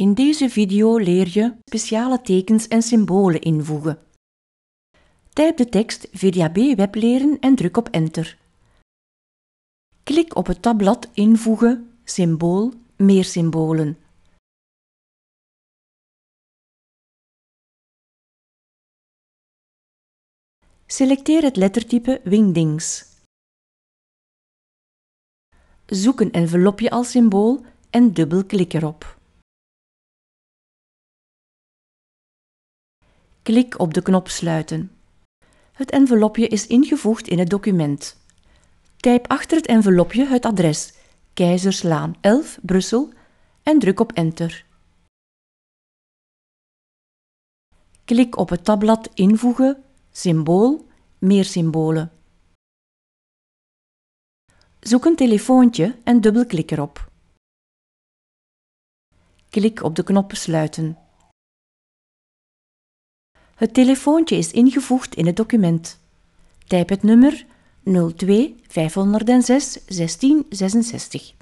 In deze video leer je speciale tekens en symbolen invoegen. Typ de tekst VDAB webleren en druk op Enter. Klik op het tabblad Invoegen, Symbool, Meer symbolen. Selecteer het lettertype Wingdings. Zoek een envelopje als symbool en dubbelklik erop. Klik op de knop Sluiten. Het envelopje is ingevoegd in het document. Typ achter het envelopje het adres Keizerslaan 11 Brussel en druk op Enter. Klik op het tabblad Invoegen, Symbool, Meer symbolen. Zoek een telefoontje en dubbelklik erop. Klik op de knop Sluiten. Het telefoontje is ingevoegd in het document. Typ het nummer 02 506 1666.